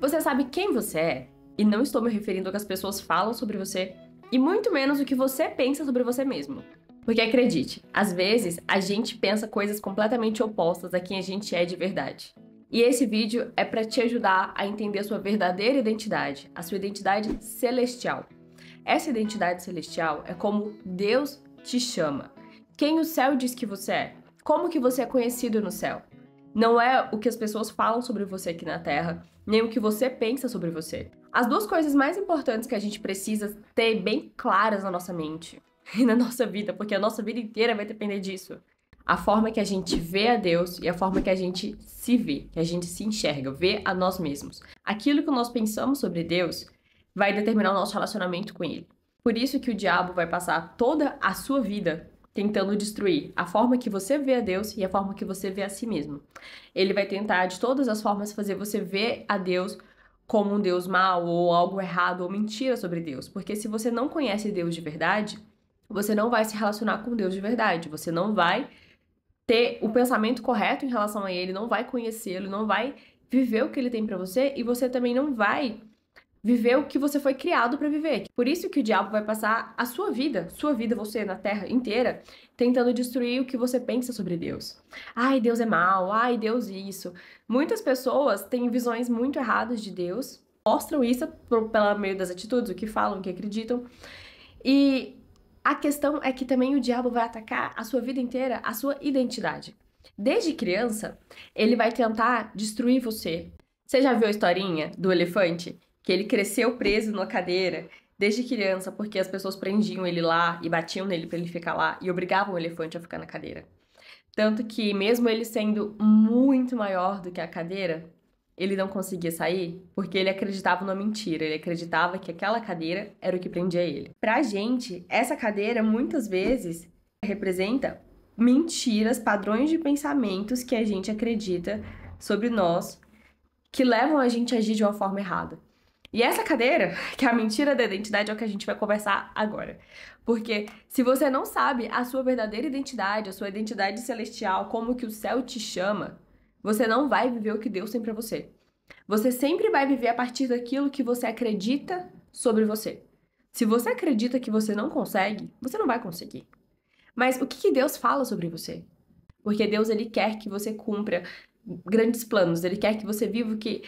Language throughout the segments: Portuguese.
Você sabe quem você é, e não estou me referindo ao que as pessoas falam sobre você, e muito menos o que você pensa sobre você mesmo. Porque acredite, às vezes a gente pensa coisas completamente opostas a quem a gente é de verdade. E esse vídeo é para te ajudar a entender a sua verdadeira identidade, a sua identidade celestial. Essa identidade celestial é como Deus te chama. Quem o céu diz que você é? Como que você é conhecido no céu? Não é o que as pessoas falam sobre você aqui na Terra, nem o que você pensa sobre você. As duas coisas mais importantes que a gente precisa ter bem claras na nossa mente e na nossa vida, porque a nossa vida inteira vai depender disso. A forma que a gente vê a Deus e a forma que a gente se vê, que a gente se enxerga, vê a nós mesmos. Aquilo que nós pensamos sobre Deus vai determinar o nosso relacionamento com Ele. Por isso que o diabo vai passar toda a sua vida tentando destruir a forma que você vê a Deus e a forma que você vê a si mesmo. Ele vai tentar de todas as formas fazer você ver a Deus como um Deus mau ou algo errado ou mentira sobre Deus, porque se você não conhece Deus de verdade, você não vai se relacionar com Deus de verdade, você não vai ter o pensamento correto em relação a ele, não vai conhecê-lo, não vai viver o que ele tem para você e você também não vai viver o que você foi criado para viver. Por isso que o diabo vai passar a sua vida, sua vida, você na terra inteira, tentando destruir o que você pensa sobre Deus. Ai, Deus é mal, ai, Deus isso. Muitas pessoas têm visões muito erradas de Deus, mostram isso pelo meio das atitudes, o que falam, o que acreditam. E a questão é que também o diabo vai atacar a sua vida inteira, a sua identidade. Desde criança, ele vai tentar destruir você. Você já viu a historinha do elefante que ele cresceu preso numa cadeira desde criança porque as pessoas prendiam ele lá e batiam nele para ele ficar lá e obrigavam o elefante a ficar na cadeira. Tanto que, mesmo ele sendo muito maior do que a cadeira, ele não conseguia sair porque ele acreditava numa mentira, ele acreditava que aquela cadeira era o que prendia ele. Pra gente, essa cadeira muitas vezes representa mentiras, padrões de pensamentos que a gente acredita sobre nós que levam a gente a agir de uma forma errada. E essa cadeira, que é a mentira da identidade, é o que a gente vai conversar agora. Porque se você não sabe a sua verdadeira identidade, a sua identidade celestial, como que o céu te chama, você não vai viver o que Deus tem para você. Você sempre vai viver a partir daquilo que você acredita sobre você. Se você acredita que você não consegue, você não vai conseguir. Mas o que, que Deus fala sobre você? Porque Deus ele quer que você cumpra grandes planos, ele quer que você viva o que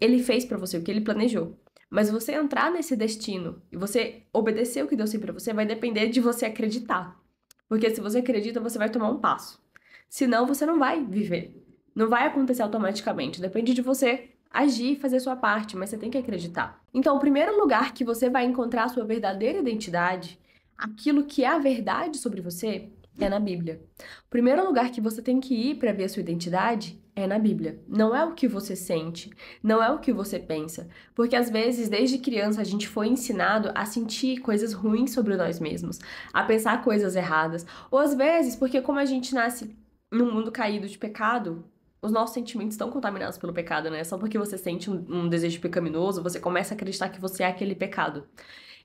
ele fez para você o que ele planejou. Mas você entrar nesse destino e você obedecer o que Deus tem para você vai depender de você acreditar. Porque se você acredita, você vai tomar um passo. Senão, você não vai viver. Não vai acontecer automaticamente. Depende de você agir e fazer sua parte, mas você tem que acreditar. Então, o primeiro lugar que você vai encontrar a sua verdadeira identidade, aquilo que é a verdade sobre você, é na Bíblia. O primeiro lugar que você tem que ir para ver a sua identidade é na Bíblia. Não é o que você sente, não é o que você pensa. Porque às vezes, desde criança, a gente foi ensinado a sentir coisas ruins sobre nós mesmos, a pensar coisas erradas. Ou às vezes, porque como a gente nasce num mundo caído de pecado, os nossos sentimentos estão contaminados pelo pecado, né? Só porque você sente um, um, desejo pecaminoso, você começa a acreditar que você é aquele pecado.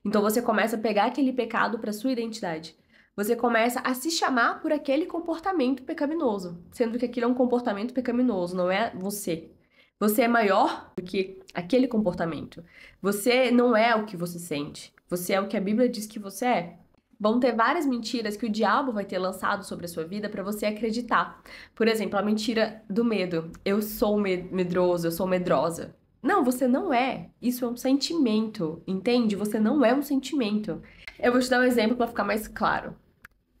Então você começa a pegar aquele pecado para sua identidade você começa a se chamar por aquele comportamento pecaminoso, sendo que aquilo é um comportamento pecaminoso, não é você. Você é maior do que aquele comportamento. Você não é o que você sente. Você é o que a Bíblia diz que você é. Vão ter várias mentiras que o diabo vai ter lançado sobre a sua vida para você acreditar. Por exemplo, a mentira do medo. Eu sou medroso, eu sou medrosa. Não, você não é. Isso é um sentimento, entende? Você não é um sentimento. Eu vou te dar um exemplo para ficar mais claro.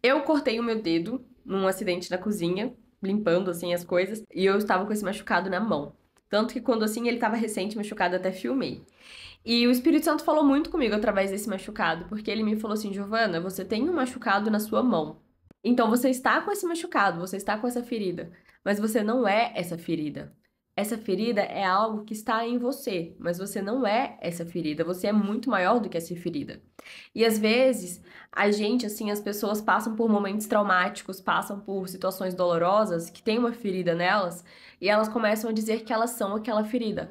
Eu cortei o meu dedo num acidente na cozinha, limpando assim as coisas, e eu estava com esse machucado na mão. Tanto que quando assim ele estava recente machucado, até filmei. E o Espírito Santo falou muito comigo através desse machucado, porque ele me falou assim: Giovana, você tem um machucado na sua mão. Então você está com esse machucado, você está com essa ferida, mas você não é essa ferida. Essa ferida é algo que está em você, mas você não é essa ferida, você é muito maior do que essa ferida. E às vezes, a gente, assim, as pessoas passam por momentos traumáticos, passam por situações dolorosas que tem uma ferida nelas, e elas começam a dizer que elas são aquela ferida.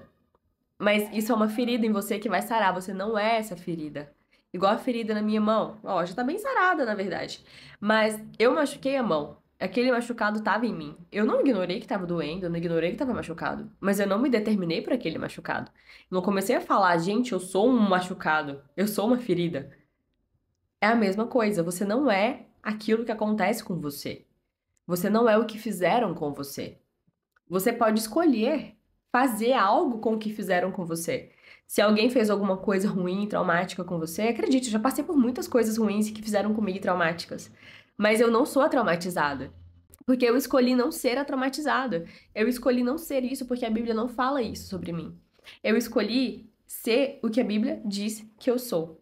Mas isso é uma ferida em você que vai sarar, você não é essa ferida. Igual a ferida na minha mão. Ó, já tá bem sarada, na verdade. Mas eu machuquei a mão. Aquele machucado tava em mim. Eu não ignorei que tava doendo, eu não ignorei que tava machucado. Mas eu não me determinei para aquele machucado. não comecei a falar, gente, eu sou um machucado, eu sou uma ferida. É a mesma coisa, você não é aquilo que acontece com você. Você não é o que fizeram com você. Você pode escolher fazer algo com o que fizeram com você. Se alguém fez alguma coisa ruim, traumática com você, acredite, eu já passei por muitas coisas ruins que fizeram comigo traumáticas mas eu não sou a traumatizada. Porque eu escolhi não ser a traumatizada. Eu escolhi não ser isso porque a Bíblia não fala isso sobre mim. Eu escolhi ser o que a Bíblia diz que eu sou.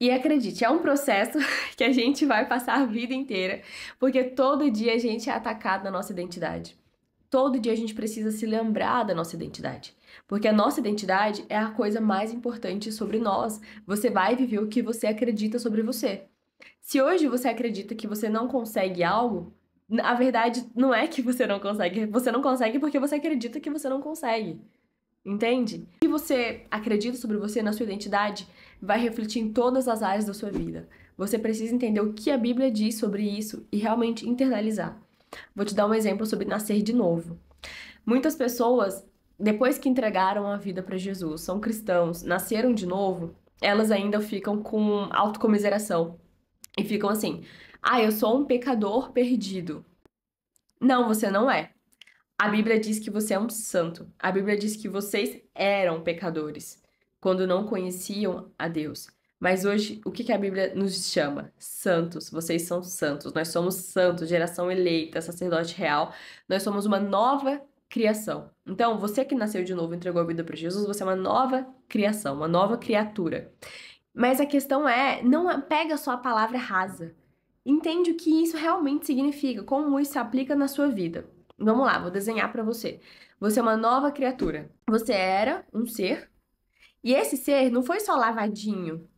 E acredite, é um processo que a gente vai passar a vida inteira, porque todo dia a gente é atacado na nossa identidade. Todo dia a gente precisa se lembrar da nossa identidade, porque a nossa identidade é a coisa mais importante sobre nós. Você vai viver o que você acredita sobre você. Se hoje você acredita que você não consegue algo, a verdade não é que você não consegue. Você não consegue porque você acredita que você não consegue. Entende? O que você acredita sobre você na sua identidade vai refletir em todas as áreas da sua vida. Você precisa entender o que a Bíblia diz sobre isso e realmente internalizar. Vou te dar um exemplo sobre nascer de novo. Muitas pessoas, depois que entregaram a vida para Jesus, são cristãos, nasceram de novo, elas ainda ficam com autocomiseração e ficam assim: ah, eu sou um pecador perdido. Não, você não é. A Bíblia diz que você é um santo. A Bíblia diz que vocês eram pecadores quando não conheciam a Deus. Mas hoje, o que, que a Bíblia nos chama? Santos. Vocês são santos. Nós somos santos, geração eleita, sacerdote real. Nós somos uma nova criação. Então, você que nasceu de novo, entregou a vida para Jesus, você é uma nova criação, uma nova criatura. Mas a questão é, não é, pega só a palavra rasa. Entende o que isso realmente significa, como isso se aplica na sua vida. Vamos lá, vou desenhar para você. Você é uma nova criatura. Você era um ser. E esse ser não foi só lavadinho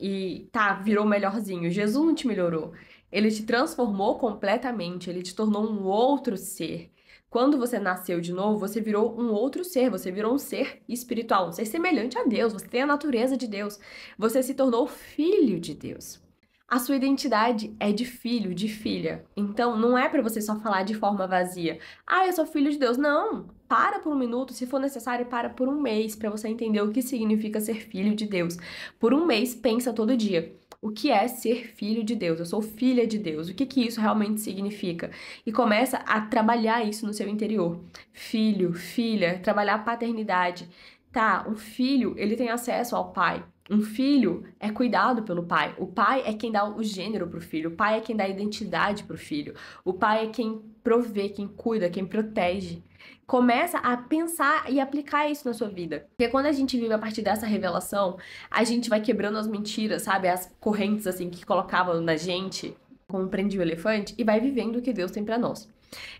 e tá, virou melhorzinho. Jesus não te melhorou. Ele te transformou completamente, ele te tornou um outro ser. Quando você nasceu de novo, você virou um outro ser, você virou um ser espiritual, um ser semelhante a Deus, você tem a natureza de Deus, você se tornou filho de Deus. A sua identidade é de filho, de filha. Então, não é para você só falar de forma vazia. Ah, eu sou filho de Deus. Não! Para por um minuto, se for necessário, para por um mês para você entender o que significa ser filho de Deus. Por um mês, pensa todo dia o que é ser filho de Deus, eu sou filha de Deus, o que, que isso realmente significa. E começa a trabalhar isso no seu interior. Filho, filha, trabalhar a paternidade. Tá, um filho, ele tem acesso ao pai, um filho é cuidado pelo pai. O pai é quem dá o gênero para o filho. O pai é quem dá a identidade para o filho. O pai é quem provê, quem cuida, quem protege começa a pensar e aplicar isso na sua vida. Porque quando a gente vive a partir dessa revelação, a gente vai quebrando as mentiras, sabe? As correntes, assim, que colocavam na gente, como prende o elefante, e vai vivendo o que Deus tem para nós.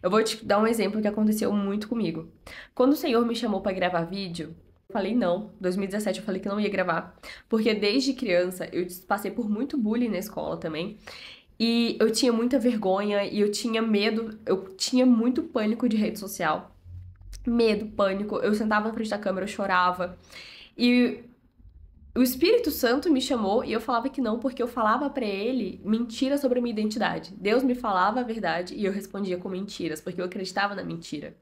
Eu vou te dar um exemplo que aconteceu muito comigo. Quando o Senhor me chamou para gravar vídeo, eu falei não. 2017 eu falei que não ia gravar, porque desde criança eu passei por muito bullying na escola também. E eu tinha muita vergonha e eu tinha medo, eu tinha muito pânico de rede social medo, pânico. Eu sentava na frente da câmera, eu chorava. E o Espírito Santo me chamou e eu falava que não, porque eu falava para ele mentira sobre a minha identidade. Deus me falava a verdade e eu respondia com mentiras, porque eu acreditava na mentira.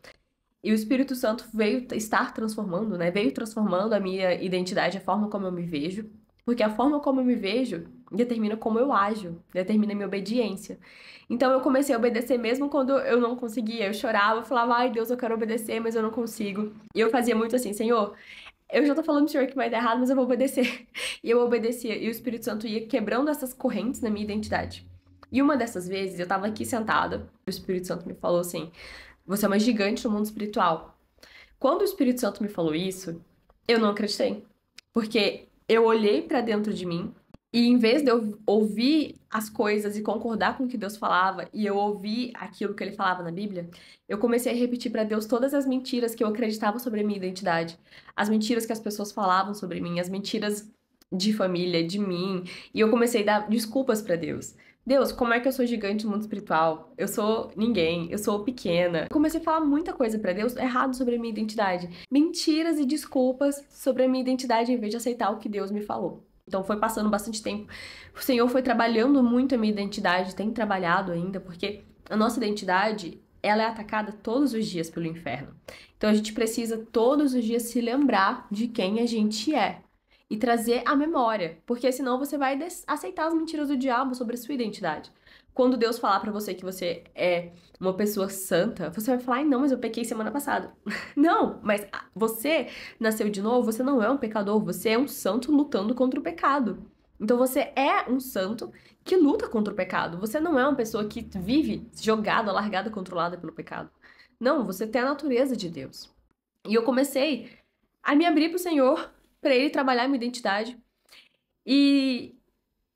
E o Espírito Santo veio estar transformando, né? Veio transformando a minha identidade, a forma como eu me vejo, porque a forma como eu me vejo determina como eu ajo, determina minha obediência. Então eu comecei a obedecer mesmo quando eu não conseguia. Eu chorava, eu falava, ai Deus, eu quero obedecer, mas eu não consigo. E eu fazia muito assim, Senhor, eu já tô falando pro senhor que vai dar errado, mas eu vou obedecer. E eu obedecia. E o Espírito Santo ia quebrando essas correntes na minha identidade. E uma dessas vezes eu tava aqui sentada, o Espírito Santo me falou assim: Você é uma gigante no mundo espiritual. Quando o Espírito Santo me falou isso, eu não acreditei. Porque eu olhei para dentro de mim e em vez de eu ouvir as coisas e concordar com o que Deus falava, e eu ouvir aquilo que ele falava na Bíblia, eu comecei a repetir para Deus todas as mentiras que eu acreditava sobre a minha identidade, as mentiras que as pessoas falavam sobre mim, as mentiras de família, de mim, e eu comecei a dar desculpas para Deus. Deus, como é que eu sou gigante no mundo espiritual? Eu sou ninguém, eu sou pequena. comecei a falar muita coisa para Deus errado sobre a minha identidade. Mentiras e desculpas sobre a minha identidade em vez de aceitar o que Deus me falou. Então foi passando bastante tempo. O Senhor foi trabalhando muito a minha identidade, tem trabalhado ainda, porque a nossa identidade, ela é atacada todos os dias pelo inferno. Então a gente precisa todos os dias se lembrar de quem a gente é e trazer a memória, porque senão você vai aceitar as mentiras do diabo sobre a sua identidade quando Deus falar para você que você é uma pessoa santa, você vai falar, ai não, mas eu pequei semana passada. não, mas você nasceu de novo, você não é um pecador, você é um santo lutando contra o pecado. Então você é um santo que luta contra o pecado. Você não é uma pessoa que vive jogada, largada, controlada pelo pecado. Não, você tem a natureza de Deus. E eu comecei a me abrir pro Senhor, para ele trabalhar minha identidade. E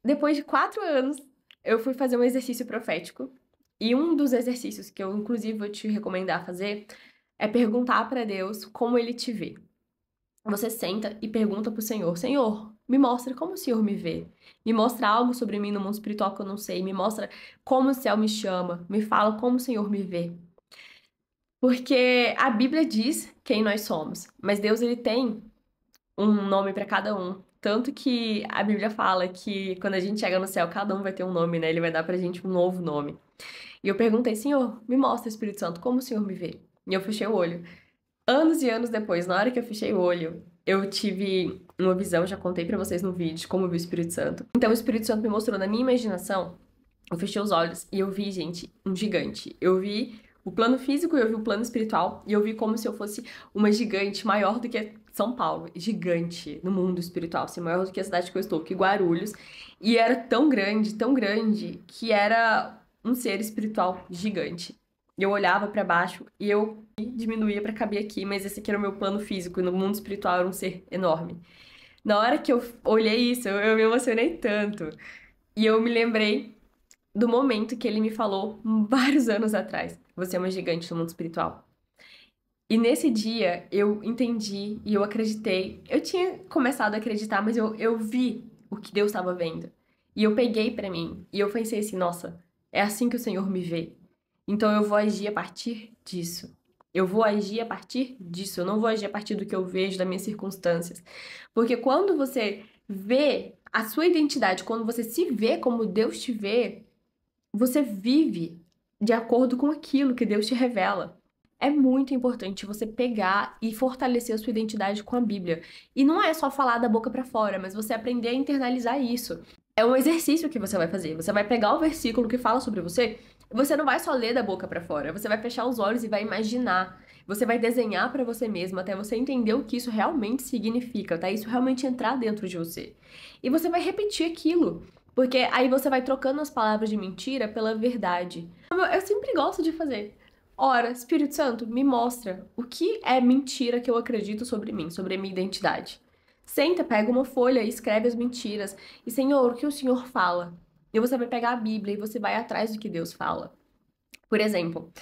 depois de quatro anos eu fui fazer um exercício profético. E um dos exercícios que eu, inclusive, vou te recomendar fazer é perguntar para Deus como ele te vê. Você senta e pergunta pro Senhor: Senhor, me mostra como o Senhor me vê. Me mostra algo sobre mim no mundo espiritual que eu não sei. Me mostra como o céu me chama. Me fala como o Senhor me vê. Porque a Bíblia diz quem nós somos, mas Deus ele tem um nome para cada um. Tanto que a Bíblia fala que quando a gente chega no céu, cada um vai ter um nome, né? Ele vai dar pra gente um novo nome. E eu perguntei, Senhor, me mostra, Espírito Santo, como o Senhor me vê? E eu fechei o olho. Anos e anos depois, na hora que eu fechei o olho, eu tive uma visão, já contei para vocês no vídeo como eu vi o Espírito Santo. Então o Espírito Santo me mostrou na minha imaginação, eu fechei os olhos e eu vi, gente, um gigante. Eu vi o plano físico, e eu vi o plano espiritual e eu vi como se eu fosse uma gigante maior do que são Paulo, gigante no mundo espiritual, assim, maior do que a cidade que eu estou, que Guarulhos. E era tão grande, tão grande, que era um ser espiritual gigante. Eu olhava para baixo e eu diminuía para caber aqui, mas esse aqui era o meu plano físico, e no mundo espiritual era um ser enorme. Na hora que eu olhei isso, eu, eu me emocionei tanto. E eu me lembrei do momento que ele me falou vários anos atrás: Você é uma gigante no mundo espiritual. E nesse dia eu entendi e eu acreditei. Eu tinha começado a acreditar, mas eu, eu vi o que Deus estava vendo. E eu peguei para mim e eu pensei assim: nossa, é assim que o Senhor me vê. Então eu vou agir a partir disso. Eu vou agir a partir disso. Eu não vou agir a partir do que eu vejo, das minhas circunstâncias. Porque quando você vê a sua identidade, quando você se vê como Deus te vê, você vive de acordo com aquilo que Deus te revela é muito importante você pegar e fortalecer a sua identidade com a Bíblia. E não é só falar da boca para fora, mas você aprender a internalizar isso. É um exercício que você vai fazer. Você vai pegar o versículo que fala sobre você, você não vai só ler da boca para fora, você vai fechar os olhos e vai imaginar. Você vai desenhar para você mesmo até você entender o que isso realmente significa, tá? Isso realmente entrar dentro de você. E você vai repetir aquilo. Porque aí você vai trocando as palavras de mentira pela verdade. Eu sempre gosto de fazer. Ora, Espírito Santo, me mostra o que é mentira que eu acredito sobre mim, sobre a minha identidade. Senta, pega uma folha e escreve as mentiras. E, Senhor, o que o Senhor fala? E você vai pegar a Bíblia e você vai atrás do que Deus fala. Por exemplo,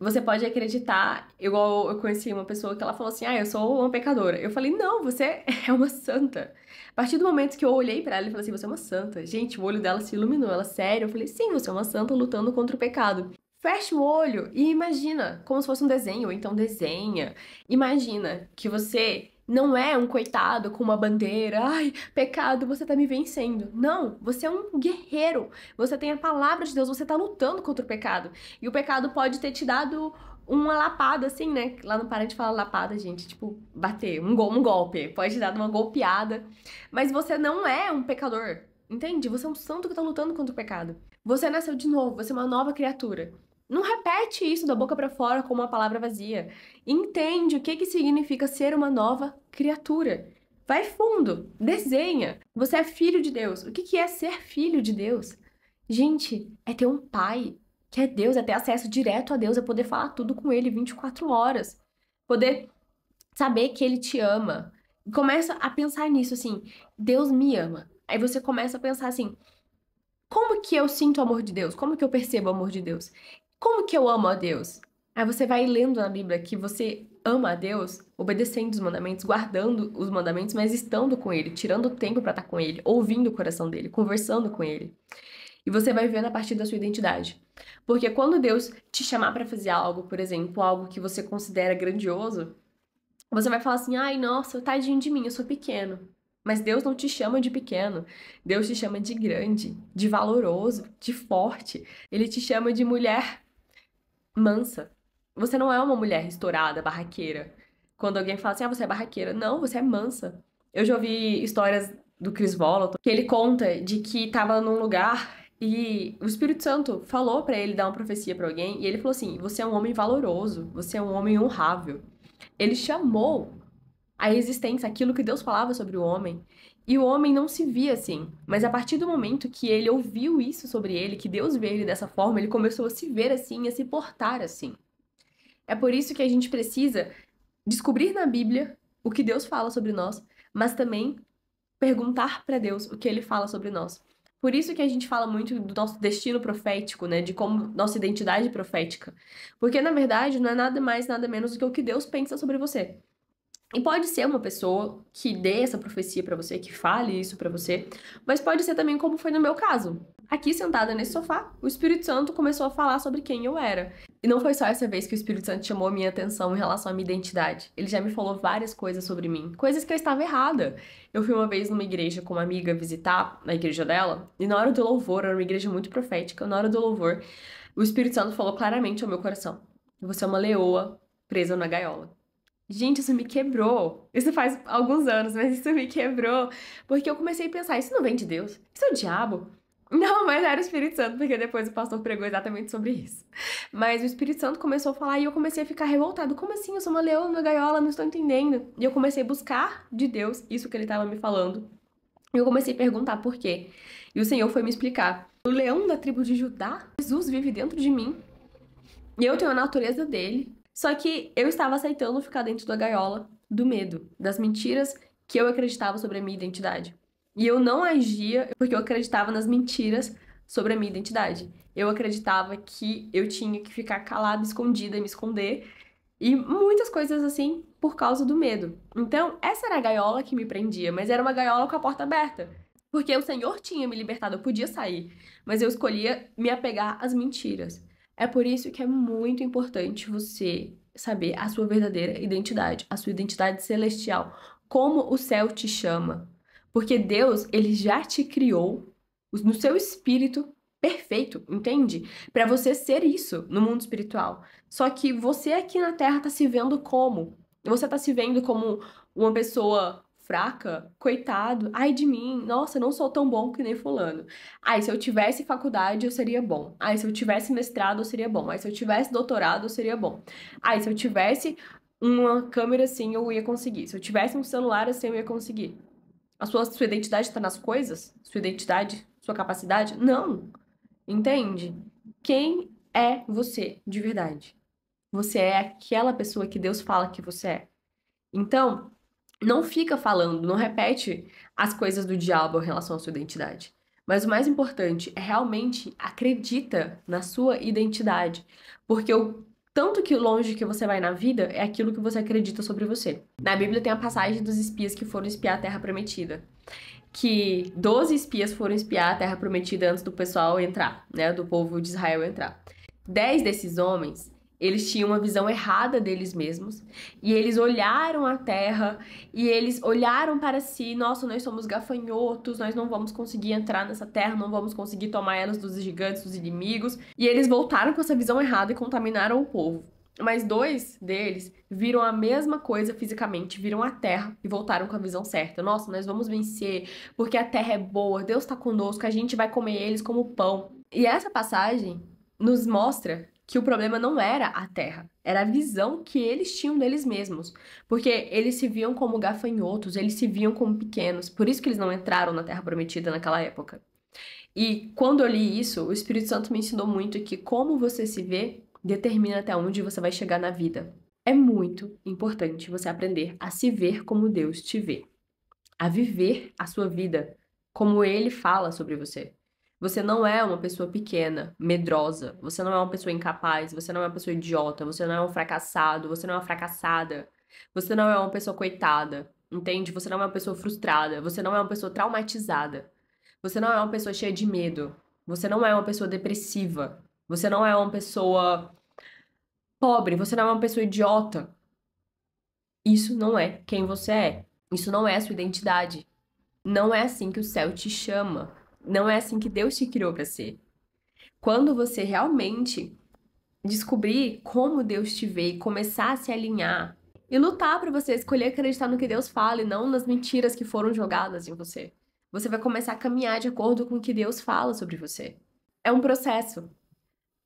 você pode acreditar, igual eu conheci uma pessoa que ela falou assim: "Ah, eu sou uma pecadora". Eu falei: "Não, você é uma santa". A partir do momento que eu olhei para ela e falei assim: "Você é uma santa". Gente, o olho dela se iluminou, ela sério. Eu falei: "Sim, você é uma santa lutando contra o pecado". Fecha o olho e imagina, como se fosse um desenho, então desenha. Imagina que você não é um coitado com uma bandeira, ai, pecado, você tá me vencendo. Não, você é um guerreiro. Você tem a palavra de Deus, você tá lutando contra o pecado. E o pecado pode ter te dado uma lapada, assim, né? Lá no Pará gente fala lapada, gente, tipo, bater, um, um golpe, pode te dar uma golpeada. Mas você não é um pecador, entende? Você é um santo que tá lutando contra o pecado. Você nasceu de novo, você é uma nova criatura. Não repete isso da boca para fora como uma palavra vazia. Entende o que, que significa ser uma nova criatura. Vai fundo, desenha. Você é filho de Deus. O que, que é ser filho de Deus? Gente, é ter um pai, que é Deus, é ter acesso direto a Deus, é poder falar tudo com ele 24 horas. Poder saber que ele te ama. Começa a pensar nisso assim: Deus me ama. Aí você começa a pensar assim: como que eu sinto o amor de Deus? Como que eu percebo o amor de Deus? Como que eu amo a Deus? Aí você vai lendo na Bíblia que você ama a Deus obedecendo os mandamentos, guardando os mandamentos, mas estando com Ele, tirando tempo para estar com Ele, ouvindo o coração dele, conversando com Ele. E você vai vendo a partir da sua identidade. Porque quando Deus te chamar para fazer algo, por exemplo, algo que você considera grandioso, você vai falar assim: ai, nossa, tadinho de mim, eu sou pequeno. Mas Deus não te chama de pequeno. Deus te chama de grande, de valoroso, de forte. Ele te chama de mulher mansa. Você não é uma mulher estourada, barraqueira. Quando alguém fala assim, ah, você é barraqueira. Não, você é mansa. Eu já ouvi histórias do Chris Volato, que ele conta de que estava num lugar e o Espírito Santo falou para ele dar uma profecia para alguém e ele falou assim: "Você é um homem valoroso, você é um homem honrável". Ele chamou a existência aquilo que Deus falava sobre o homem e o homem não se via assim, mas a partir do momento que ele ouviu isso sobre ele, que Deus vê ele dessa forma, ele começou a se ver assim, a se portar assim. É por isso que a gente precisa descobrir na Bíblia o que Deus fala sobre nós, mas também perguntar para Deus o que ele fala sobre nós. Por isso que a gente fala muito do nosso destino profético, né, de como nossa identidade profética. Porque na verdade não é nada mais, nada menos do que o que Deus pensa sobre você. E pode ser uma pessoa que dê essa profecia para você, que fale isso para você, mas pode ser também como foi no meu caso. Aqui sentada nesse sofá, o Espírito Santo começou a falar sobre quem eu era. E não foi só essa vez que o Espírito Santo chamou a minha atenção em relação à minha identidade. Ele já me falou várias coisas sobre mim, coisas que eu estava errada. Eu fui uma vez numa igreja com uma amiga visitar, na igreja dela, e na hora do louvor, era uma igreja muito profética, na hora do louvor, o Espírito Santo falou claramente ao meu coração: Você é uma leoa presa na gaiola. Gente, isso me quebrou. Isso faz alguns anos, mas isso me quebrou. Porque eu comecei a pensar: isso não vem de Deus? Isso é o diabo? Não, mas era o Espírito Santo, porque depois o pastor pregou exatamente sobre isso. Mas o Espírito Santo começou a falar e eu comecei a ficar revoltado. Como assim? Eu sou uma leoa na gaiola, não estou entendendo. E eu comecei a buscar de Deus isso que ele estava me falando. E eu comecei a perguntar por quê. E o Senhor foi me explicar. O leão da tribo de Judá, Jesus vive dentro de mim. E eu tenho a natureza dele. Só que eu estava aceitando ficar dentro da gaiola do medo, das mentiras que eu acreditava sobre a minha identidade. E eu não agia porque eu acreditava nas mentiras sobre a minha identidade. Eu acreditava que eu tinha que ficar calada, escondida, me esconder e muitas coisas assim por causa do medo. Então, essa era a gaiola que me prendia, mas era uma gaiola com a porta aberta. Porque o Senhor tinha me libertado, eu podia sair, mas eu escolhia me apegar às mentiras. É por isso que é muito importante você saber a sua verdadeira identidade, a sua identidade celestial, como o céu te chama. Porque Deus, ele já te criou no seu espírito perfeito, entende? Para você ser isso no mundo espiritual. Só que você aqui na Terra tá se vendo como? Você tá se vendo como uma pessoa fraca, coitado, ai de mim, nossa, não sou tão bom que nem fulano. Ai, se eu tivesse faculdade, eu seria bom. Ai, se eu tivesse mestrado, eu seria bom. Ai, se eu tivesse doutorado, eu seria bom. Ai, se eu tivesse uma câmera assim, eu ia conseguir. Se eu tivesse um celular assim, eu ia conseguir. A sua, sua identidade está nas coisas? Sua identidade? Sua capacidade? Não. Entende? Quem é você de verdade? Você é aquela pessoa que Deus fala que você é. Então, não fica falando, não repete as coisas do diabo em relação à sua identidade. Mas o mais importante é realmente acredita na sua identidade, porque o tanto que longe que você vai na vida é aquilo que você acredita sobre você. Na Bíblia tem a passagem dos espias que foram espiar a terra prometida, que 12 espias foram espiar a terra prometida antes do pessoal entrar, né, do povo de Israel entrar. Dez desses homens eles tinham uma visão errada deles mesmos e eles olharam a terra e eles olharam para si: nossa, nós somos gafanhotos, nós não vamos conseguir entrar nessa terra, não vamos conseguir tomar elas dos gigantes, dos inimigos. E eles voltaram com essa visão errada e contaminaram o povo. Mas dois deles viram a mesma coisa fisicamente, viram a terra e voltaram com a visão certa. Nossa, nós vamos vencer, porque a terra é boa, Deus está conosco, a gente vai comer eles como pão. E essa passagem nos mostra que o problema não era a terra, era a visão que eles tinham deles mesmos. Porque eles se viam como gafanhotos, eles se viam como pequenos, por isso que eles não entraram na terra prometida naquela época. E quando eu li isso, o Espírito Santo me ensinou muito que como você se vê determina até onde você vai chegar na vida. É muito importante você aprender a se ver como Deus te vê, a viver a sua vida como ele fala sobre você. Você não é uma pessoa pequena, medrosa. Você não é uma pessoa incapaz. Você não é uma pessoa idiota. Você não é um fracassado. Você não é uma fracassada. Você não é uma pessoa coitada. Entende? Você não é uma pessoa frustrada. Você não é uma pessoa traumatizada. Você não é uma pessoa cheia de medo. Você não é uma pessoa depressiva. Você não é uma pessoa pobre. Você não é uma pessoa idiota. Isso não é quem você é. Isso não é a sua identidade. Não é assim que o céu te chama. Não é assim que Deus te criou para ser. Quando você realmente descobrir como Deus te vê e começar a se alinhar e lutar para você escolher acreditar no que Deus fala e não nas mentiras que foram jogadas em você. Você vai começar a caminhar de acordo com o que Deus fala sobre você. É um processo,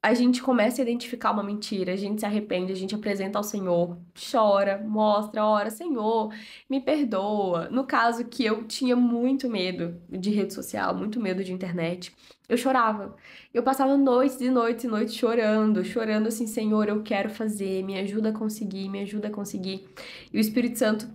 a gente começa a identificar uma mentira, a gente se arrepende, a gente apresenta ao Senhor, chora, mostra, ora, Senhor, me perdoa. No caso que eu tinha muito medo de rede social, muito medo de internet, eu chorava. Eu passava noites e noites e noites chorando, chorando assim, Senhor, eu quero fazer, me ajuda a conseguir, me ajuda a conseguir. E o Espírito Santo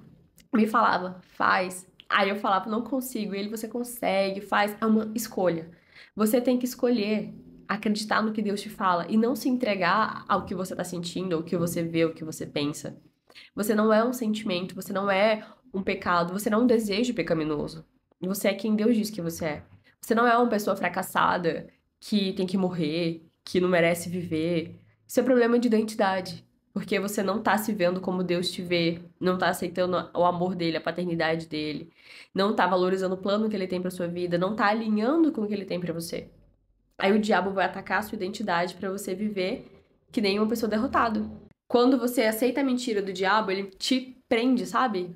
me falava, faz. Aí eu falava, não consigo. E ele, você consegue, faz. É uma escolha. Você tem que escolher acreditar no que Deus te fala e não se entregar ao que você está sentindo, ao que você vê, ao que você pensa. Você não é um sentimento, você não é um pecado, você não é um desejo pecaminoso. Você é quem Deus diz que você é. Você não é uma pessoa fracassada que tem que morrer, que não merece viver. Isso é problema de identidade, porque você não tá se vendo como Deus te vê, não tá aceitando o amor dele, a paternidade dele, não tá valorizando o plano que ele tem para sua vida, não tá alinhando com o que ele tem para você. Aí o diabo vai atacar a sua identidade para você viver que nem uma pessoa derrotada. Quando você aceita a mentira do diabo, ele te prende, sabe?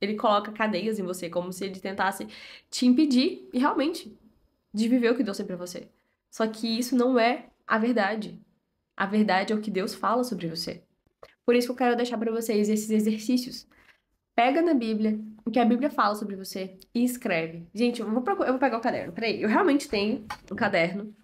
Ele coloca cadeias em você, como se ele tentasse te impedir, e realmente, de viver o que Deus tem pra você. Só que isso não é a verdade. A verdade é o que Deus fala sobre você. Por isso que eu quero deixar para vocês esses exercícios pega na Bíblia o que a Bíblia fala sobre você e escreve. Gente, eu vou, procurar, eu vou pegar o caderno. Peraí, eu realmente tenho um caderno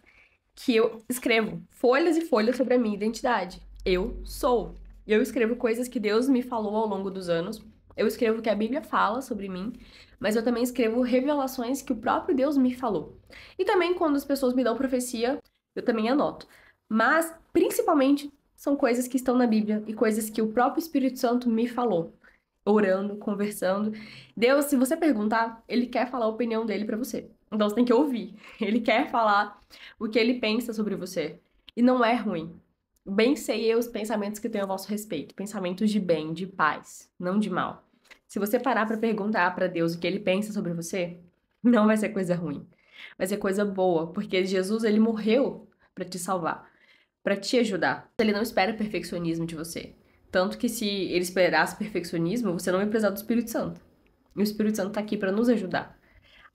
que eu escrevo folhas e folhas sobre a minha identidade. Eu sou. Eu escrevo coisas que Deus me falou ao longo dos anos. Eu escrevo o que a Bíblia fala sobre mim, mas eu também escrevo revelações que o próprio Deus me falou. E também quando as pessoas me dão profecia, eu também anoto. Mas, principalmente, são coisas que estão na Bíblia e coisas que o próprio Espírito Santo me falou orando, conversando. Deus, se você perguntar, ele quer falar a opinião dele para você. Então você tem que ouvir. Ele quer falar o que ele pensa sobre você. E não é ruim. Bem sei eu os pensamentos que tenho a vosso respeito, pensamentos de bem, de paz, não de mal. Se você parar para perguntar para Deus o que ele pensa sobre você, não vai ser coisa ruim. Vai ser coisa boa, porque Jesus ele morreu para te salvar, para te ajudar. Ele não espera perfeccionismo de você. Tanto que se ele esperasse perfeccionismo, você não ia precisar do Espírito Santo. E o Espírito Santo está aqui para nos ajudar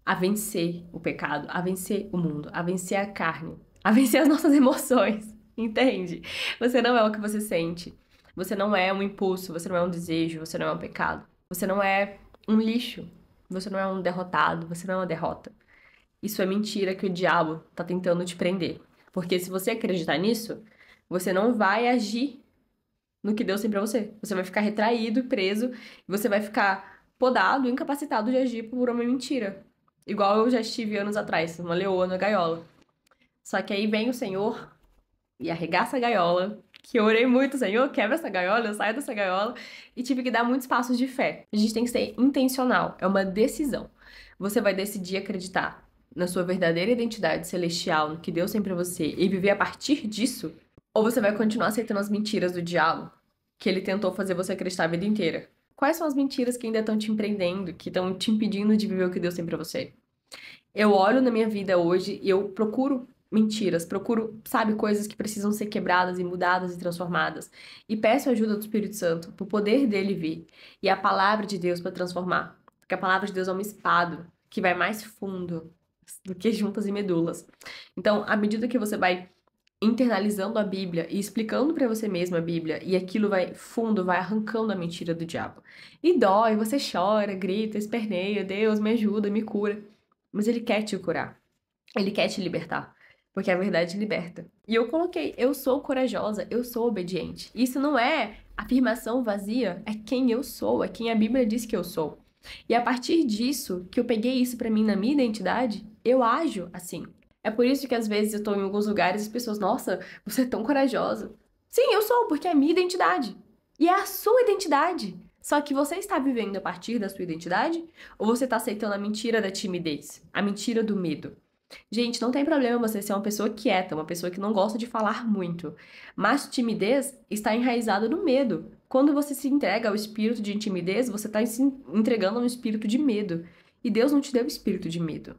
a vencer o pecado, a vencer o mundo, a vencer a carne, a vencer as nossas emoções, entende? Você não é o que você sente. Você não é um impulso, você não é um desejo, você não é um pecado. Você não é um lixo, você não é um derrotado, você não é uma derrota. Isso é mentira que o diabo está tentando te prender. Porque se você acreditar nisso, você não vai agir no que Deus tem para você. Você vai ficar retraído e preso, você vai ficar podado, incapacitado de agir por uma mentira. Igual eu já estive anos atrás, uma leoa na gaiola. Só que aí vem o Senhor e arregaça a gaiola, que eu orei muito, Senhor, quebra essa gaiola, eu saio dessa gaiola, e tive que dar muitos passos de fé. A gente tem que ser intencional, é uma decisão. Você vai decidir acreditar na sua verdadeira identidade celestial, no que Deus tem para você, e viver a partir disso, ou você vai continuar aceitando as mentiras do diabo que ele tentou fazer você acreditar a vida inteira? Quais são as mentiras que ainda estão te empreendendo, que estão te impedindo de viver o que Deus tem para você? Eu olho na minha vida hoje e eu procuro mentiras, procuro, sabe, coisas que precisam ser quebradas e mudadas e transformadas. E peço a ajuda do Espírito Santo, pro poder dele vir e a palavra de Deus para transformar. Porque a palavra de Deus é uma espada que vai mais fundo do que juntas e medulas. Então, à medida que você vai internalizando a Bíblia e explicando para você mesmo a Bíblia e aquilo vai fundo, vai arrancando a mentira do diabo. E dói, você chora, grita, esperneia, Deus me ajuda, me cura. Mas ele quer te curar. Ele quer te libertar, porque a verdade liberta. E eu coloquei, eu sou corajosa, eu sou obediente. Isso não é afirmação vazia, é quem eu sou, é quem a Bíblia diz que eu sou. E a partir disso, que eu peguei isso para mim na minha identidade, eu ajo assim. É por isso que às vezes eu tô em alguns lugares e as pessoas, nossa, você é tão corajosa. Sim, eu sou, porque é a minha identidade. E é a sua identidade. Só que você está vivendo a partir da sua identidade ou você está aceitando a mentira da timidez, a mentira do medo? Gente, não tem problema você ser uma pessoa quieta, uma pessoa que não gosta de falar muito. Mas timidez está enraizada no medo. Quando você se entrega ao espírito de timidez, você está se entregando a um espírito de medo. E Deus não te deu espírito de medo.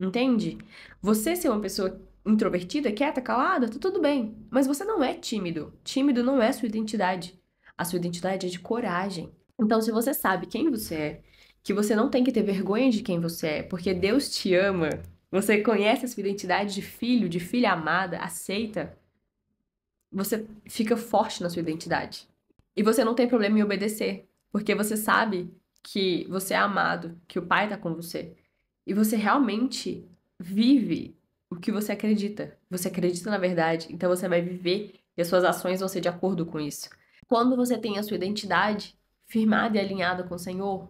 Entende? Você ser uma pessoa introvertida, quieta, calada, tá tudo bem. Mas você não é tímido. Tímido não é sua identidade. A sua identidade é de coragem. Então, se você sabe quem você é, que você não tem que ter vergonha de quem você é, porque Deus te ama, você conhece a sua identidade de filho, de filha amada, aceita, você fica forte na sua identidade. E você não tem problema em obedecer, porque você sabe que você é amado, que o pai tá com você, e você realmente vive o que você acredita. Você acredita na verdade, então você vai viver e as suas ações vão ser de acordo com isso. Quando você tem a sua identidade firmada e alinhada com o Senhor,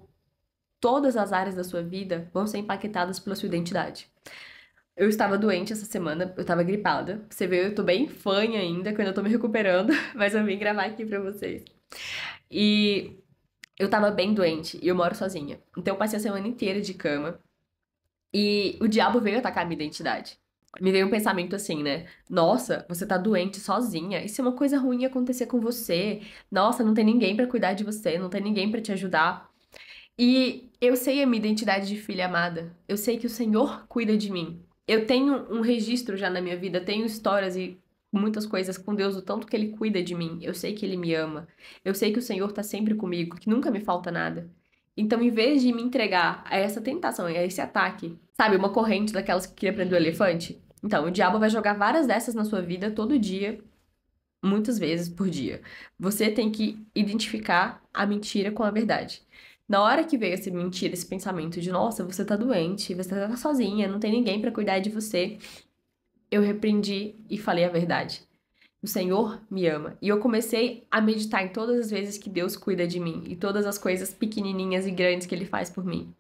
todas as áreas da sua vida vão ser impactadas pela sua identidade. Eu estava doente essa semana, eu estava gripada. Você vê, eu tô bem fanha ainda, que eu ainda tô me recuperando, mas eu vim gravar aqui pra vocês. E eu tava bem doente e eu moro sozinha. Então eu passei a semana inteira de cama. E o diabo veio atacar a minha identidade. Me veio um pensamento assim, né? Nossa, você tá doente sozinha. E se uma coisa ruim acontecer com você? Nossa, não tem ninguém para cuidar de você, não tem ninguém para te ajudar. E eu sei a minha identidade de filha amada. Eu sei que o Senhor cuida de mim. Eu tenho um registro já na minha vida, tenho histórias e muitas coisas com Deus, o tanto que Ele cuida de mim. Eu sei que Ele me ama. Eu sei que o Senhor está sempre comigo, que nunca me falta nada. Então, em vez de me entregar a essa tentação, a esse ataque, sabe, uma corrente daquelas que queria prender o elefante, então o diabo vai jogar várias dessas na sua vida todo dia, muitas vezes por dia. Você tem que identificar a mentira com a verdade. Na hora que veio essa mentira, esse pensamento de nossa, você tá doente, você tá sozinha, não tem ninguém para cuidar de você, eu repreendi e falei a verdade o Senhor me ama. E eu comecei a meditar em todas as vezes que Deus cuida de mim e todas as coisas pequenininhas e grandes que ele faz por mim.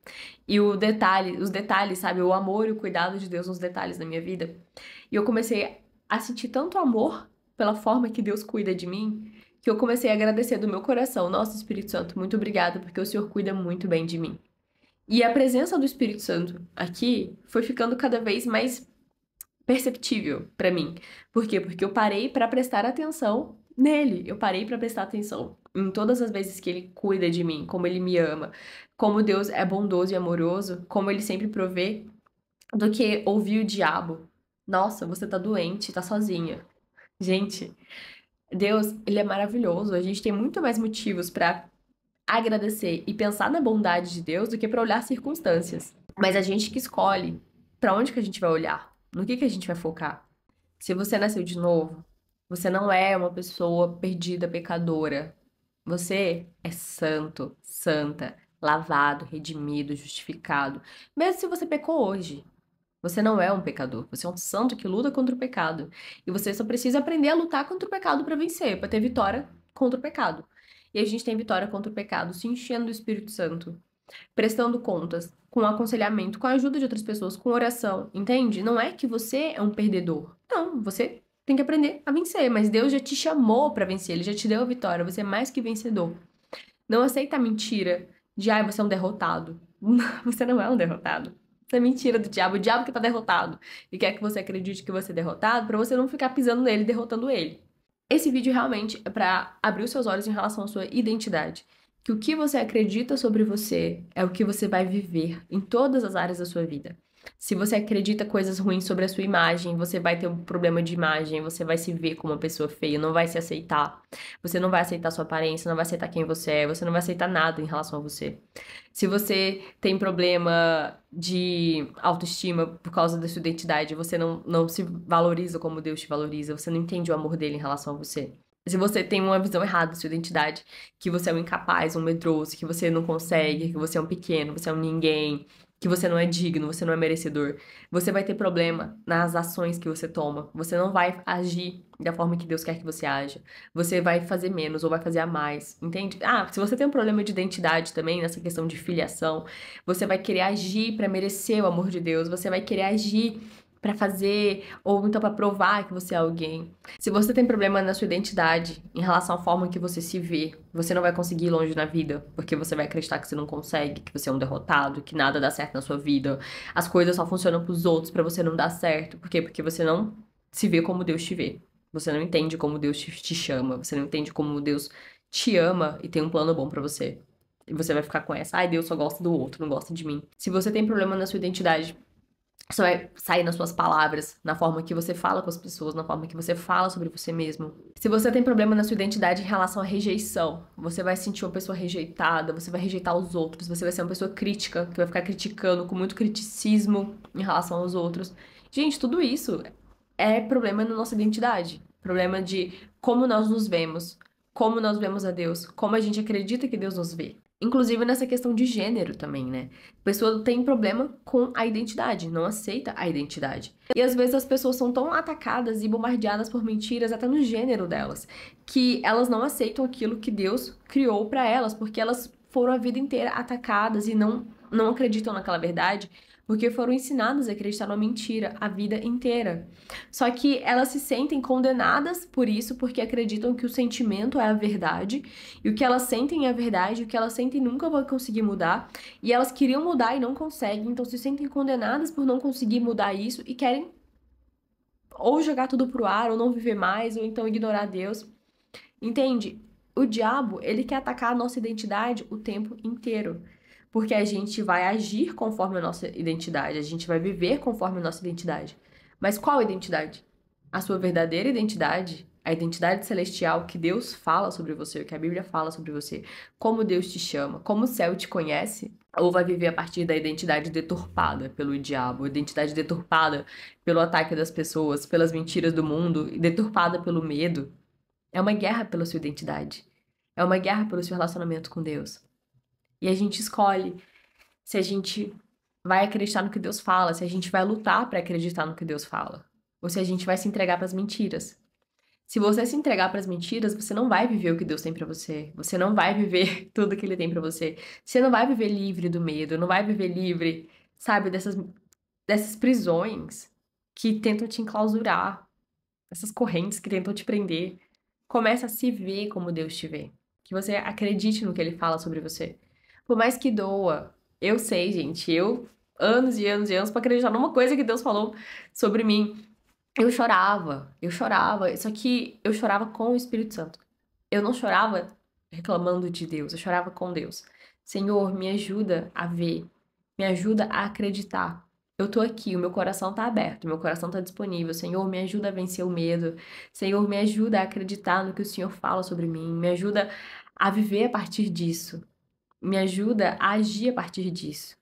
E o detalhe, os detalhes, sabe, o amor e o cuidado de Deus nos detalhes da minha vida. E eu comecei a sentir tanto amor pela forma que Deus cuida de mim, que eu comecei a agradecer do meu coração, nosso Espírito Santo, muito obrigado porque o Senhor cuida muito bem de mim. E a presença do Espírito Santo aqui foi ficando cada vez mais perceptível para mim. Por quê? Porque eu parei para prestar atenção nele. Eu parei para prestar atenção em todas as vezes que ele cuida de mim, como ele me ama, como Deus é bondoso e amoroso, como ele sempre provê, do que ouvir o diabo. Nossa, você tá doente, tá sozinha. Gente, Deus, ele é maravilhoso. A gente tem muito mais motivos para agradecer e pensar na bondade de Deus do que para olhar circunstâncias. Mas a gente que escolhe para onde que a gente vai olhar. No que, que a gente vai focar? Se você nasceu de novo, você não é uma pessoa perdida, pecadora. Você é santo, santa, lavado, redimido, justificado. Mesmo se você pecou hoje, você não é um pecador. Você é um santo que luta contra o pecado. E você só precisa aprender a lutar contra o pecado para vencer, para ter vitória contra o pecado. E a gente tem vitória contra o pecado se enchendo do Espírito Santo, prestando contas, com aconselhamento, com a ajuda de outras pessoas, com oração, entende? Não é que você é um perdedor. Não, você tem que aprender a vencer, mas Deus já te chamou para vencer, ele já te deu a vitória, você é mais que vencedor. Não aceita a mentira de ai, ah, você é um derrotado. você não é um derrotado. Isso é mentira do diabo, o diabo que tá derrotado e quer que você acredite que você é derrotado para você não ficar pisando nele, derrotando ele. Esse vídeo realmente é para abrir os seus olhos em relação à sua identidade que o que você acredita sobre você é o que você vai viver em todas as áreas da sua vida. Se você acredita coisas ruins sobre a sua imagem, você vai ter um problema de imagem, você vai se ver como uma pessoa feia, não vai se aceitar. Você não vai aceitar sua aparência, não vai aceitar quem você é, você não vai aceitar nada em relação a você. Se você tem problema de autoestima por causa da sua identidade, você não, não se valoriza como Deus te valoriza, você não entende o amor dele em relação a você. Se você tem uma visão errada da sua identidade, que você é um incapaz, um medroso, que você não consegue, que você é um pequeno, você é um ninguém, que você não é digno, você não é merecedor, você vai ter problema nas ações que você toma. Você não vai agir da forma que Deus quer que você haja. Você vai fazer menos ou vai fazer a mais, entende? Ah, se você tem um problema de identidade também, nessa questão de filiação, você vai querer agir para merecer o amor de Deus, você vai querer agir para fazer ou então para provar que você é alguém. Se você tem problema na sua identidade, em relação à forma que você se vê, você não vai conseguir ir longe na vida, porque você vai acreditar que você não consegue, que você é um derrotado, que nada dá certo na sua vida, as coisas só funcionam para os outros para você não dar certo, por quê? Porque você não se vê como Deus te vê. Você não entende como Deus te, te chama, você não entende como Deus te ama e tem um plano bom para você. E você vai ficar com essa, ai, Deus só gosta do outro, não gosta de mim. Se você tem problema na sua identidade, isso vai sair nas suas palavras, na forma que você fala com as pessoas, na forma que você fala sobre você mesmo. Se você tem problema na sua identidade em relação à rejeição, você vai sentir uma pessoa rejeitada, você vai rejeitar os outros, você vai ser uma pessoa crítica, que vai ficar criticando com muito criticismo em relação aos outros. Gente, tudo isso é problema na nossa identidade. Problema de como nós nos vemos, como nós vemos a Deus, como a gente acredita que Deus nos vê. Inclusive nessa questão de gênero também, né? A pessoa tem problema com a identidade, não aceita a identidade. E às vezes as pessoas são tão atacadas e bombardeadas por mentiras, até no gênero delas, que elas não aceitam aquilo que Deus criou para elas, porque elas foram a vida inteira atacadas e não, não acreditam naquela verdade porque foram ensinados a acreditar numa mentira a vida inteira. Só que elas se sentem condenadas por isso, porque acreditam que o sentimento é a verdade, e o que elas sentem é a verdade, o que elas sentem nunca vão conseguir mudar, e elas queriam mudar e não conseguem, então se sentem condenadas por não conseguir mudar isso e querem ou jogar tudo pro ar, ou não viver mais, ou então ignorar Deus. Entende? O diabo, ele quer atacar a nossa identidade o tempo inteiro porque a gente vai agir conforme a nossa identidade, a gente vai viver conforme a nossa identidade. Mas qual identidade? A sua verdadeira identidade, a identidade celestial que Deus fala sobre você, que a Bíblia fala sobre você, como Deus te chama, como o céu te conhece, ou vai viver a partir da identidade deturpada pelo diabo, identidade deturpada pelo ataque das pessoas, pelas mentiras do mundo, deturpada pelo medo. É uma guerra pela sua identidade. É uma guerra pelo seu relacionamento com Deus. E a gente escolhe se a gente vai acreditar no que Deus fala, se a gente vai lutar para acreditar no que Deus fala, ou se a gente vai se entregar para as mentiras. Se você se entregar para as mentiras, você não vai viver o que Deus tem para você. Você não vai viver tudo que ele tem para você. Você não vai viver livre do medo, não vai viver livre, sabe, dessas dessas prisões que tentam te enclausurar, essas correntes que tentam te prender. Começa a se ver como Deus te vê. Que você acredite no que ele fala sobre você. Por mais que doa, eu sei, gente, eu anos e anos e anos para acreditar numa coisa que Deus falou sobre mim. Eu chorava, eu chorava, só que eu chorava com o Espírito Santo. Eu não chorava reclamando de Deus, eu chorava com Deus. Senhor, me ajuda a ver, me ajuda a acreditar. Eu tô aqui, o meu coração tá aberto, meu coração tá disponível. Senhor, me ajuda a vencer o medo. Senhor, me ajuda a acreditar no que o Senhor fala sobre mim, me ajuda a viver a partir disso me ajuda a agir a partir disso.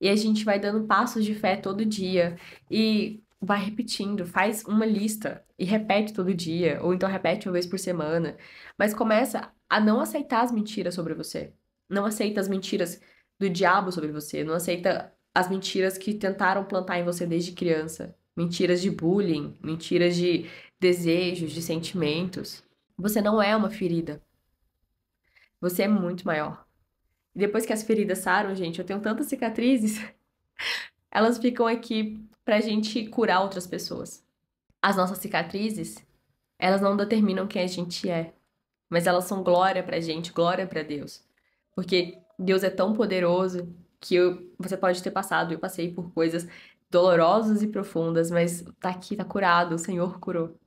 E a gente vai dando passos de fé todo dia e vai repetindo, faz uma lista e repete todo dia, ou então repete uma vez por semana, mas começa a não aceitar as mentiras sobre você. Não aceita as mentiras do diabo sobre você, não aceita as mentiras que tentaram plantar em você desde criança, mentiras de bullying, mentiras de desejos, de sentimentos. Você não é uma ferida. Você é muito maior. E depois que as feridas saram, gente, eu tenho tantas cicatrizes, elas ficam aqui pra gente curar outras pessoas. As nossas cicatrizes, elas não determinam quem a gente é, mas elas são glória pra gente, glória pra Deus. Porque Deus é tão poderoso que eu, você pode ter passado, eu passei por coisas dolorosas e profundas, mas tá aqui, tá curado, o Senhor curou.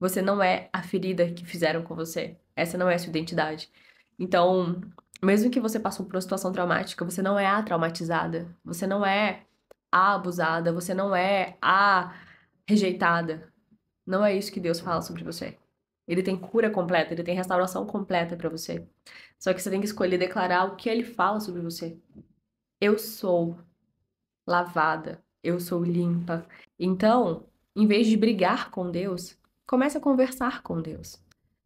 Você não é a ferida que fizeram com você. Essa não é a sua identidade. Então, mesmo que você passou por uma situação traumática, você não é a traumatizada, você não é a abusada, você não é a rejeitada. Não é isso que Deus fala sobre você. Ele tem cura completa, ele tem restauração completa para você. Só que você tem que escolher declarar o que ele fala sobre você. Eu sou lavada, eu sou limpa. Então, em vez de brigar com Deus, comece a conversar com Deus.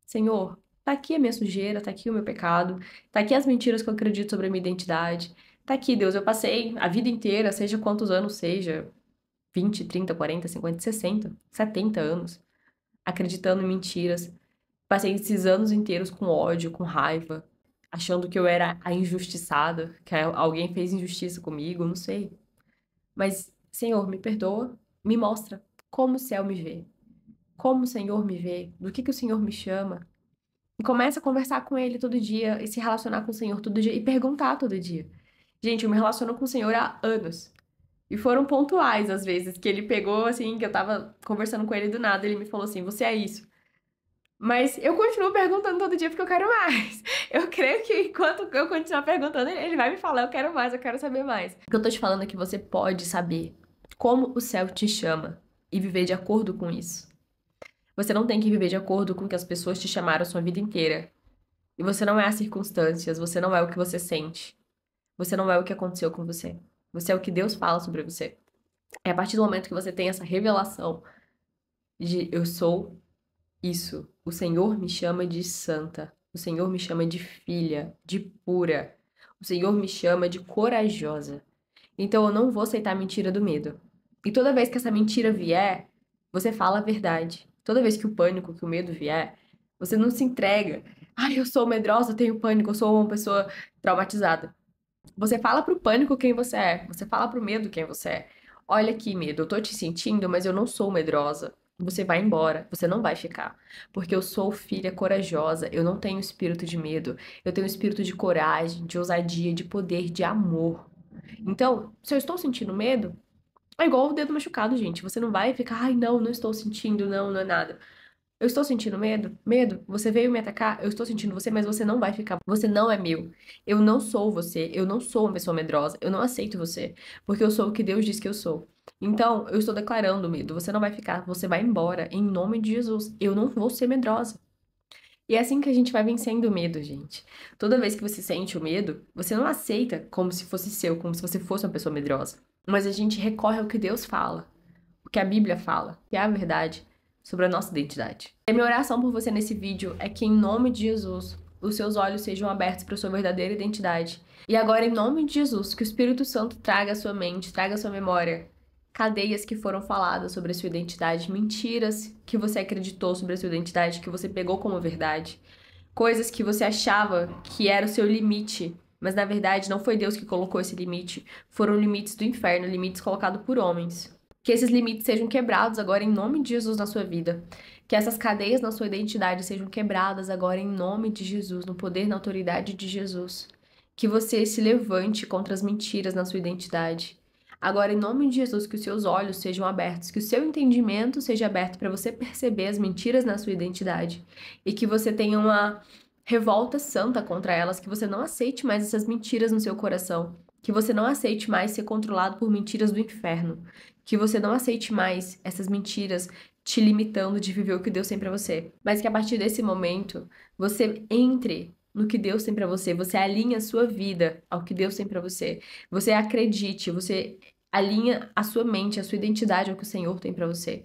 Senhor, Tá aqui a minha sujeira, tá aqui o meu pecado, tá aqui as mentiras que eu acredito sobre a minha identidade. Tá aqui, Deus, eu passei a vida inteira, seja quantos anos seja, 20, 30, 40, 50, 60, 70 anos, acreditando em mentiras. Passei esses anos inteiros com ódio, com raiva, achando que eu era a injustiçada, que alguém fez injustiça comigo, não sei. Mas, Senhor, me perdoa, me mostra como o céu me vê. Como o Senhor me vê, do que, que o Senhor me chama, começa a conversar com ele todo dia e se relacionar com o Senhor todo dia e perguntar todo dia. Gente, eu me relaciono com o Senhor há anos. E foram pontuais às vezes que ele pegou assim, que eu tava conversando com ele do nada, ele me falou assim: "Você é isso". Mas eu continuo perguntando todo dia porque eu quero mais. Eu creio que enquanto eu continuar perguntando, ele vai me falar: eu quero mais, eu quero saber mais. O que eu tô te falando é que você pode saber como o céu te chama e viver de acordo com isso. Você não tem que viver de acordo com o que as pessoas te chamaram sua vida inteira. E você não é as circunstâncias, você não é o que você sente. Você não é o que aconteceu com você. Você é o que Deus fala sobre você. É a partir do momento que você tem essa revelação de eu sou isso. O Senhor me chama de santa. O Senhor me chama de filha, de pura. O Senhor me chama de corajosa. Então eu não vou aceitar a mentira do medo. E toda vez que essa mentira vier, você fala a verdade toda vez que o pânico, que o medo vier, você não se entrega. Ai, eu sou medrosa, tenho pânico, eu sou uma pessoa traumatizada. Você fala pro pânico quem você é, você fala pro medo quem você é. Olha aqui, medo, eu tô te sentindo, mas eu não sou medrosa. Você vai embora, você não vai ficar. Porque eu sou filha corajosa, eu não tenho espírito de medo, eu tenho espírito de coragem, de ousadia, de poder, de amor. Então, se eu estou sentindo medo, é igual o dedo machucado, gente. Você não vai ficar, ai, não, não estou sentindo, não, não é nada. Eu estou sentindo medo? Medo? Você veio me atacar? Eu estou sentindo você, mas você não vai ficar. Você não é meu. Eu não sou você. Eu não sou uma pessoa medrosa. Eu não aceito você. Porque eu sou o que Deus diz que eu sou. Então, eu estou declarando medo. Você não vai ficar. Você vai embora. Em nome de Jesus. Eu não vou ser medrosa. E é assim que a gente vai vencendo o medo, gente. Toda vez que você sente o medo, você não aceita como se fosse seu, como se você fosse uma pessoa medrosa mas a gente recorre ao que Deus fala, o que a Bíblia fala, que é a verdade sobre a nossa identidade. E a minha oração por você nesse vídeo é que, em nome de Jesus, os seus olhos sejam abertos para a sua verdadeira identidade. E agora, em nome de Jesus, que o Espírito Santo traga à sua mente, traga à sua memória cadeias que foram faladas sobre a sua identidade, mentiras que você acreditou sobre a sua identidade, que você pegou como verdade, coisas que você achava que era o seu limite mas na verdade não foi Deus que colocou esse limite, foram limites do inferno, limites colocados por homens. Que esses limites sejam quebrados agora em nome de Jesus na sua vida. Que essas cadeias na sua identidade sejam quebradas agora em nome de Jesus, no poder, na autoridade de Jesus. Que você se levante contra as mentiras na sua identidade. Agora, em nome de Jesus, que os seus olhos sejam abertos, que o seu entendimento seja aberto para você perceber as mentiras na sua identidade e que você tenha uma revolta santa contra elas, que você não aceite mais essas mentiras no seu coração, que você não aceite mais ser controlado por mentiras do inferno, que você não aceite mais essas mentiras te limitando de viver o que Deus tem para você, mas que a partir desse momento você entre no que Deus tem para você, você alinha a sua vida ao que Deus tem para você. Você acredite, você alinha a sua mente, a sua identidade ao que o Senhor tem para você.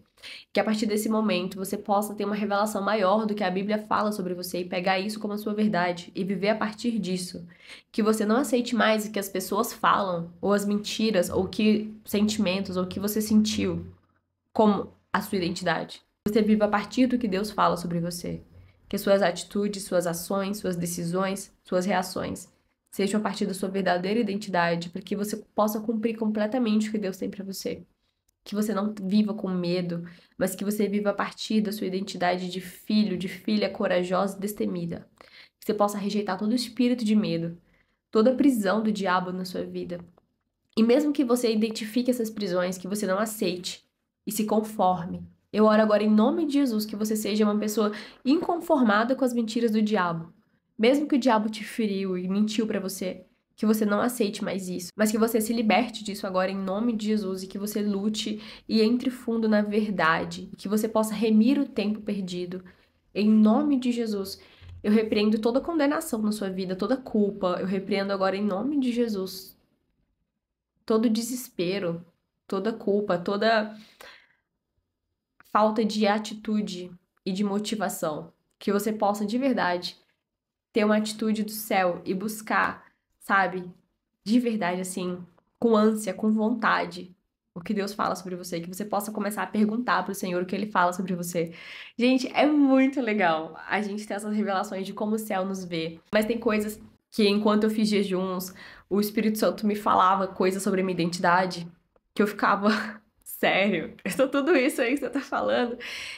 Que a partir desse momento você possa ter uma revelação maior do que a Bíblia fala sobre você e pegar isso como a sua verdade e viver a partir disso. Que você não aceite mais o que as pessoas falam, ou as mentiras, ou que sentimentos, ou o que você sentiu como a sua identidade. Você viva a partir do que Deus fala sobre você. Que suas atitudes, suas ações, suas decisões, suas reações sejam a partir da sua verdadeira identidade, para que você possa cumprir completamente o que Deus tem para você que você não viva com medo, mas que você viva a partir da sua identidade de filho, de filha corajosa e destemida. Que você possa rejeitar todo o espírito de medo, toda a prisão do diabo na sua vida. E mesmo que você identifique essas prisões, que você não aceite e se conforme. Eu oro agora em nome de Jesus que você seja uma pessoa inconformada com as mentiras do diabo. Mesmo que o diabo te feriu e mentiu para você, que você não aceite mais isso, mas que você se liberte disso agora em nome de Jesus e que você lute e entre fundo na verdade, que você possa remir o tempo perdido. Em nome de Jesus, eu repreendo toda condenação na sua vida, toda culpa, eu repreendo agora em nome de Jesus. Todo desespero, toda culpa, toda falta de atitude e de motivação, que você possa de verdade ter uma atitude do céu e buscar sabe? De verdade, assim, com ânsia, com vontade, o que Deus fala sobre você, que você possa começar a perguntar para o Senhor o que ele fala sobre você. Gente, é muito legal a gente ter essas revelações de como o céu nos vê. Mas tem coisas que, enquanto eu fiz jejuns, o Espírito Santo me falava coisas sobre a minha identidade que eu ficava. Sério, estou tudo isso aí que você está falando.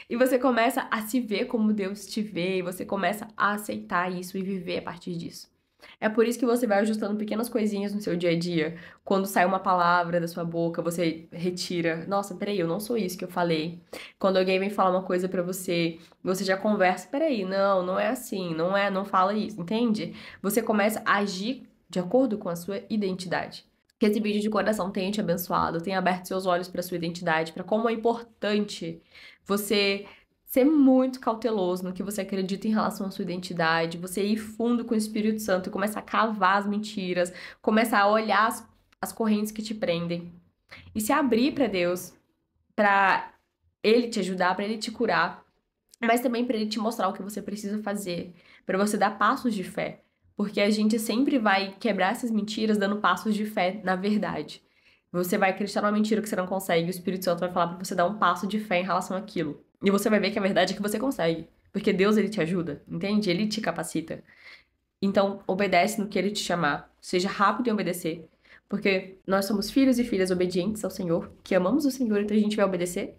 E você começa a se ver como Deus te vê, e você começa a aceitar isso e viver a partir disso. É por isso que você vai ajustando pequenas coisinhas no seu dia a dia. Quando sai uma palavra da sua boca, você retira. Nossa, peraí, eu não sou isso que eu falei. Quando alguém vem falar uma coisa para você, você já conversa. Peraí, não, não é assim, não é, não fala isso, entende? Você começa a agir de acordo com a sua identidade. Que esse vídeo de coração tenha te abençoado, tenha aberto seus olhos para sua identidade, para como é importante você ser muito cauteloso no que você acredita em relação à sua identidade, você ir fundo com o Espírito Santo e começar a cavar as mentiras, começar a olhar as, as correntes que te prendem e se abrir para Deus, para ele te ajudar, para ele te curar, mas também para ele te mostrar o que você precisa fazer, para você dar passos de fé, porque a gente sempre vai quebrar essas mentiras dando passos de fé na verdade. Você vai acreditar numa mentira que você não consegue, e o Espírito Santo vai falar para você dar um passo de fé em relação àquilo. E você vai ver que a verdade é que você consegue. Porque Deus, ele te ajuda, entende? Ele te capacita. Então, obedece no que ele te chamar. Seja rápido em obedecer. Porque nós somos filhos e filhas obedientes ao Senhor, que amamos o Senhor, então a gente vai obedecer.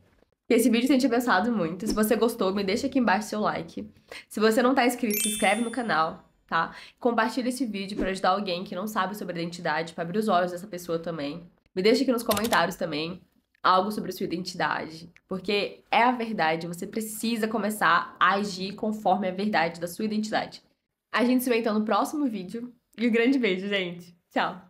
E esse vídeo tem te abençoado muito. Se você gostou, me deixa aqui embaixo seu like. Se você não tá inscrito, se inscreve no canal, tá? Compartilha esse vídeo para ajudar alguém que não sabe sobre a identidade, para abrir os olhos dessa pessoa também. Me deixa aqui nos comentários também algo sobre a sua identidade, porque é a verdade, você precisa começar a agir conforme a verdade da sua identidade. A gente se vê então no próximo vídeo e um grande beijo, gente. Tchau.